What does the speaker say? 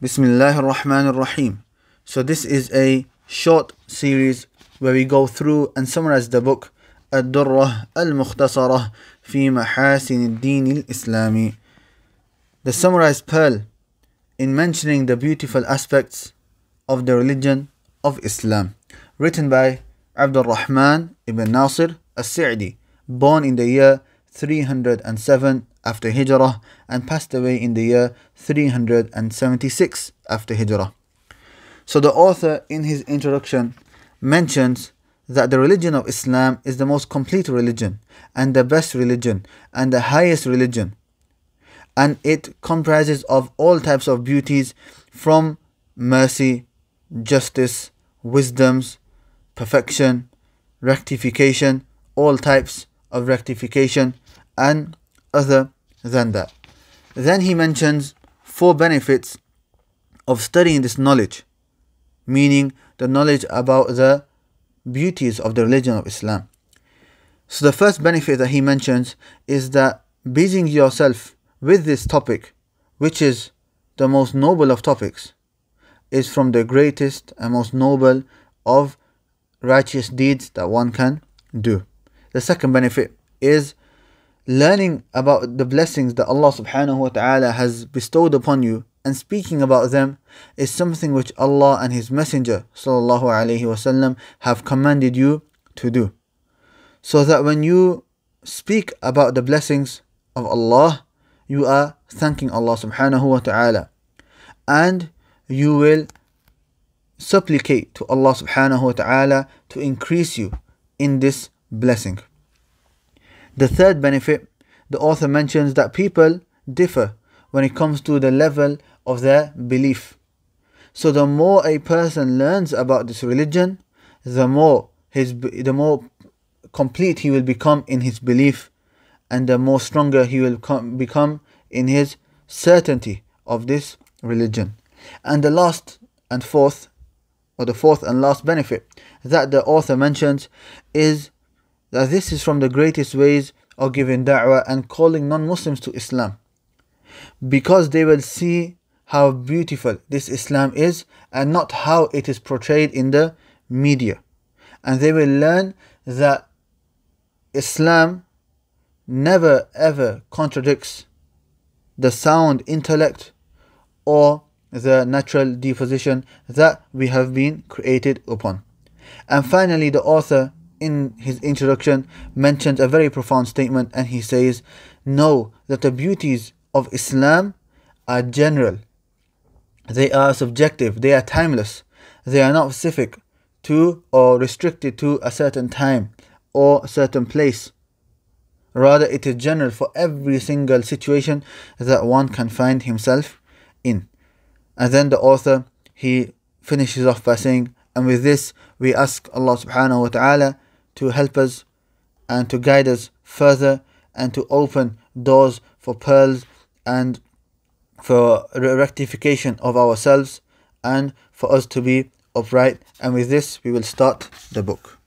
Bismillahir Rahmanir Rahim. So this is a short series where we go through and summarize the book fi المختصرة في din al-Islami, The summarized pearl in mentioning the beautiful aspects of the religion of Islam. Written by Abdul Rahman ibn Nasir al-Sa'di, born in the year 307 after Hijrah and passed away in the year 376 after Hijrah. So the author in his introduction mentions that the religion of Islam is the most complete religion and the best religion and the highest religion and it comprises of all types of beauties from mercy, justice, wisdoms, perfection, rectification, all types of rectification and other than that. Then he mentions four benefits of studying this knowledge, meaning the knowledge about the beauties of the religion of Islam. So the first benefit that he mentions is that busying yourself with this topic, which is the most noble of topics, is from the greatest and most noble of righteous deeds that one can do. The second benefit is learning about the blessings that Allah subhanahu wa ta'ala has bestowed upon you and speaking about them is something which Allah and His Messenger sallallahu alaihi wasallam have commanded you to do. So that when you speak about the blessings of Allah, you are thanking Allah subhanahu wa ta'ala and you will supplicate to Allah subhanahu wa ta'ala to increase you in this blessing. The third benefit, the author mentions that people differ when it comes to the level of their belief. So the more a person learns about this religion, the more his the more complete he will become in his belief and the more stronger he will come, become in his certainty of this religion. And the last and fourth, or the fourth and last benefit that the author mentions is that this is from the greatest ways of giving da'wah and calling non-Muslims to Islam because they will see how beautiful this Islam is and not how it is portrayed in the media and they will learn that Islam never ever contradicts the sound intellect or the natural disposition that we have been created upon. And finally, the author in his introduction, mentions a very profound statement and he says, Know that the beauties of Islam are general, they are subjective, they are timeless, they are not specific to or restricted to a certain time or certain place. Rather, it is general for every single situation that one can find himself in. And then the author he finishes off by saying, and with this we ask Allah subhanahu wa ta'ala to help us and to guide us further and to open doors for pearls and for rectification of ourselves and for us to be upright. And with this, we will start the book.